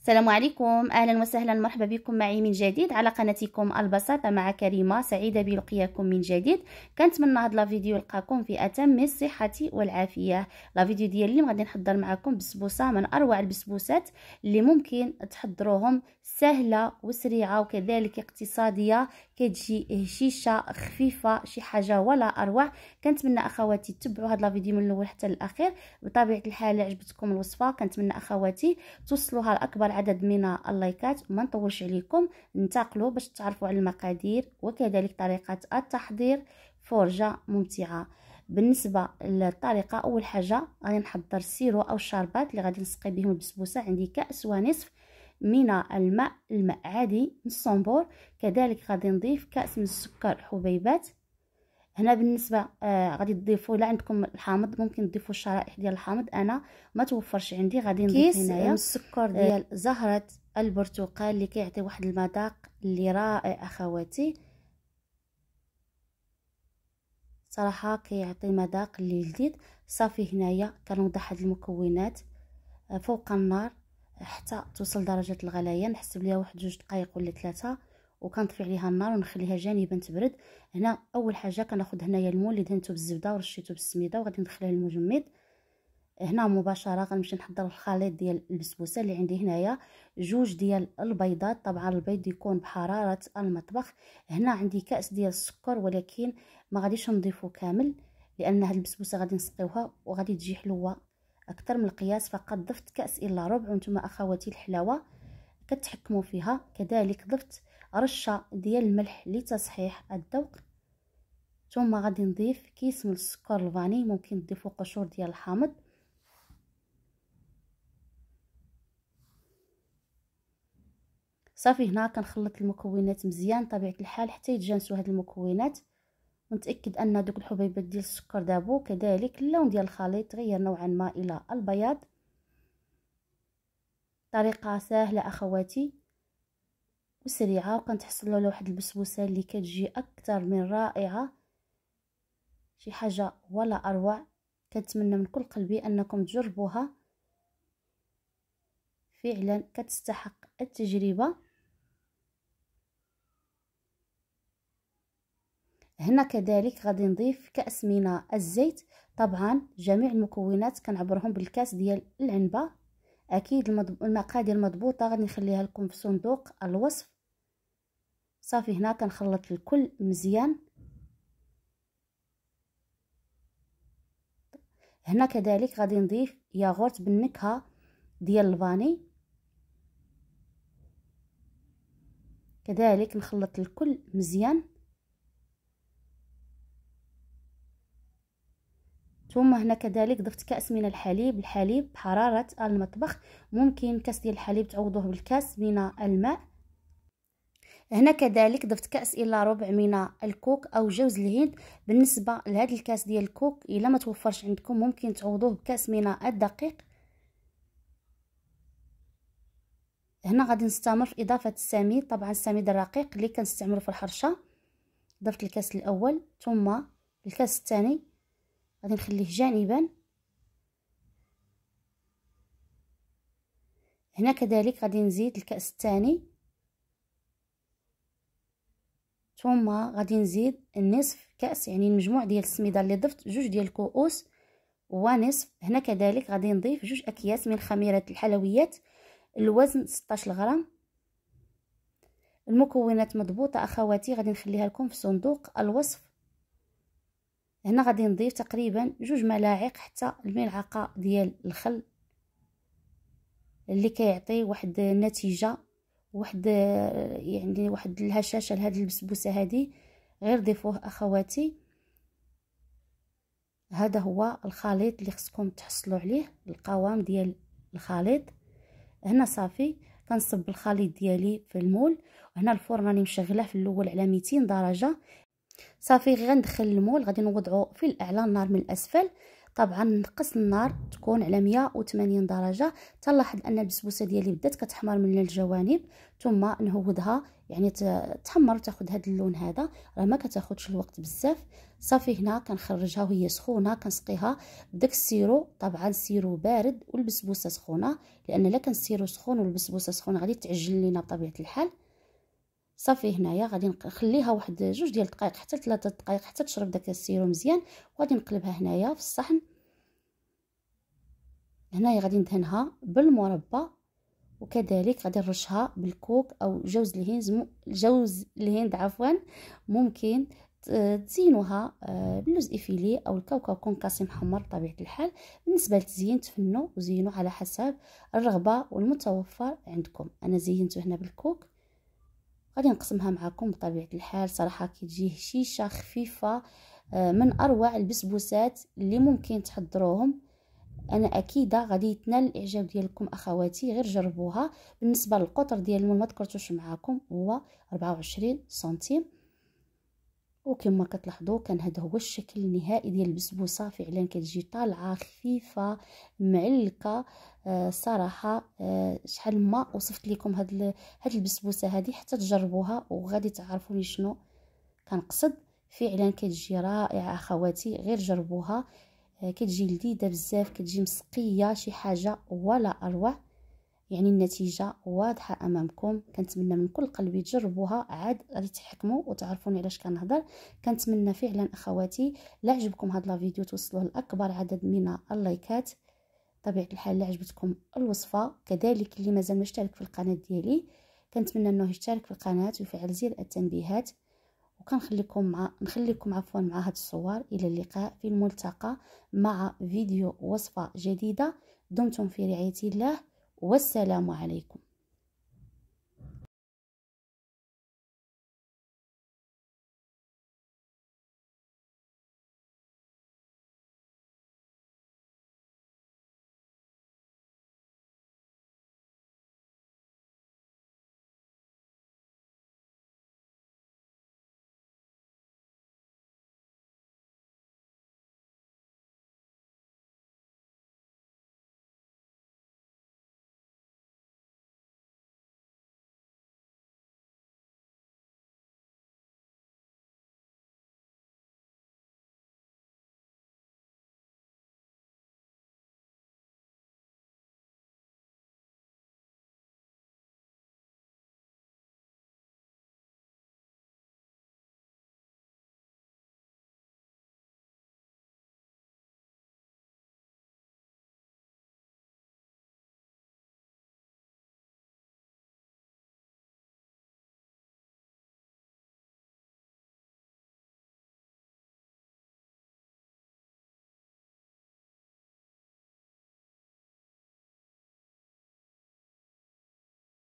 السلام عليكم اهلا وسهلا مرحبا بكم معي من جديد على قناتكم البساطه مع كريمه سعيده بلقياكم من جديد كنتمنى هذا الفيديو يلقاكم في اتم الصحه والعافيه لا فيديو ديال اليوم غادي نحضر معكم بسبوسه من اروع البسبوسات اللي ممكن تحضروهم سهله وسريعه وكذلك اقتصاديه كتجي هشيشه خفيفه شي حاجه ولا اروع كنتمنى اخواتي تتبعوا هذا الفيديو من الاول حتى الاخير بطبيعه الحال عجبتكم الوصفه كنتمنى اخواتي توصلوها لاكبر العدد من اللايكات وما نطولش عليكم ننتقلوا باش تعرفوا على المقادير وكذلك طريقه التحضير فرجه ممتعه بالنسبه للطريقه اول حاجه غادي نحضر السيرو او الشربات اللي غادي نسقي بهم البسبوسه عندي كاس ونصف من الماء الماء عادي من الصنبور كذلك غادي نضيف كاس من السكر حبيبات هنا بالنسبه آه غادي تضيفوا الا عندكم الحامض ممكن تضيفوا الشرائح ديال الحامض انا ما توفرش عندي غادي نضيف هنايا السكر آه، ديال آه زهره البرتقال اللي كيعطي واحد المذاق اللي رائع اخواتي صراحه كيعطي مذاق اللي جديد صافي هنايا كنوضح هاد المكونات آه فوق النار حتى توصل درجه الغليان نحسب ليها واحد جوج دقائق ولا ثلاثه وكنطفي عليها النار ونخليها جانبا تبرد هنا اول حاجه كناخذ هنايا المول اللي دهنته بالزبده ورشيته بالسميده وغادي ندخلها للمجمد هنا مباشره غنمشي نحضر الخليط ديال البسبوسه اللي عندي هنايا جوج ديال البيضات طبعا البيض يكون بحراره المطبخ هنا عندي كاس ديال السكر ولكن ما غاديش نضيفه كامل لان هاد البسبوسه غادي نسقيوها وغادي تجي حلوه اكثر من القياس فقد ضفت كاس الا ربع وانتم اخواتي الحلاوه كتحكموا فيها كذلك ضفت رشه ديال الملح لتصحيح الذوق ثم غادي نضيف كيس من السكر الفاني ممكن تضيفوا قشور ديال الحامض صافي هنا كنخلط المكونات مزيان طبيعه الحال حتى يتجانسوا هاد المكونات ونتاكد ان دوك الحبيبات ديال السكر دابو كذلك اللون ديال الخليط تغير نوعا ما الى البياض طريقه سهله اخواتي وسريعه وكنتحصلوا على واحد البسبوسه اللي كتجي اكثر من رائعه شي حاجه ولا اروع كنتمنى من كل قلبي انكم تجربوها فعلا كتستحق التجربه هنا كذلك غادي نضيف كاس من الزيت طبعا جميع المكونات كنعبرهم بالكاس ديال العنبه اكيد المقادير مضبوطه غادي نخليها لكم في صندوق الوصف صافي هنا كنخلط الكل مزيان هنا كذلك غادي نضيف ياغورت بالنكهه ديال الفاني كذلك نخلط الكل مزيان ثم هنا كذلك ضفت كاس من الحليب الحليب بحراره المطبخ ممكن كاس ديال الحليب تعوضوه بالكاس من الماء هنا كذلك ضفت كاس الا ربع من الكوك او جوز الهند بالنسبه لهذا الكاس ديال الكوك الا ما توفرش عندكم ممكن تعوضوه بكاس من الدقيق هنا غادي نستمر في اضافه السميد طبعا السميد الرقيق اللي كنستعمله في الحرشه ضفت الكاس الاول ثم الكاس الثاني غادي نخليه جانبا هنا كذلك غادي نزيد الكاس الثاني ثم غادي نزيد النصف كاس يعني المجموع ديال السميده اللي ضفت جوج ديال الكؤوس ونصف هنا كذلك غادي نضيف جوج اكياس من خميره الحلويات الوزن 16 غرام المكونات مضبوطه اخواتي غادي نخليها لكم في صندوق الوصف هنا غادي نضيف تقريبا جوج ملاعق حتى الملعقه ديال الخل اللي كيعطي واحد النتيجه واحد يعني واحد الهشاشه لهاد البسبوسه هادي غير ضيفوه اخواتي هذا هو الخليط اللي خصكم تحصلوا عليه القوام ديال الخليط هنا صافي كنصب الخليط ديالي في المول وهنا الفرن راني مشغلاه في الاول على 200 درجه صافي غندخل المول غادي نوضعو في الاعلى النار من الاسفل طبعا نقص النار تكون على 180 درجه تلاحظ ان البسبوسه ديالي بدات كتحمر من الجوانب ثم نهودها يعني تحمر وتاخذ هذا اللون هذا راه ما كتاخذش الوقت بزاف صافي هنا كنخرجها وهي سخونه كنسقيها بداك السيرو طبعا السيرو بارد والبسبوسه سخونه لان لا كان السيرو سخون والبسبوسه سخونه غادي تعجل لينا بطبيعه الحال صافي هنايا غادي نخليها واحد جوج ديال الدقائق حتى ثلاثة دقائق حتى تشرب داك السيرو مزيان وغادي نقلبها هنايا في الصحن هنايا غادي ندهنها بالمربى وكذلك غادي نرشها بالكوك او جوز الهند جوز الهند عفوا ممكن تزينوها آه، باللوز افيلي او الكاوكاو كونكاسي محمر بطبيعه الحال بالنسبه للتزيين تفنوا وزينوا على حسب الرغبه والمتوفر عندكم انا زينته هنا بالكوك غادي نقسمها معكم بطبيعه الحال صراحه كتجي هشيشه خفيفه آه، من اروع البسبوسات اللي ممكن تحضروهم انا اكيده غادي يتنال الاعجاب ديالكم اخواتي غير جربوها بالنسبه للقطر ديال المول ما ذكرتوش معاكم هو 24 سنتيم وكما كتلاحظوا كان هذا هو الشكل النهائي ديال البسبوسه فعلا كتجي طالعه خفيفه معلكه آه صراحه آه شحال ما وصفت لكم هاد هاد البسبوسه هذه حتى تجربوها وغادي تعرفوا لي شنو كنقصد فعلا كتجي رائعه اخواتي غير جربوها آه، كتجي لذيذه بزاف كتجي مسقيه شي حاجه ولا اروع يعني النتيجه واضحه امامكم كنتمنى من كل قلبي تجربوها عاد غادي تحكموا وتعرفوني علاش كنهضر كنتمنى فعلا اخواتي لا عجبكم هاد لا فيديو توصلوه لاكبر عدد من اللايكات طبيعة الحال اللي عجبتكم الوصفه كذلك اللي مازال ما اشترك في القناه ديالي كنتمنى انه يشترك في القناه ويفعل زر التنبيهات وكنخليكم مع نخليكم عفوا مع هاد الصور الى اللقاء في الملتقى مع فيديو وصفه جديده دمتم في رعايه الله والسلام عليكم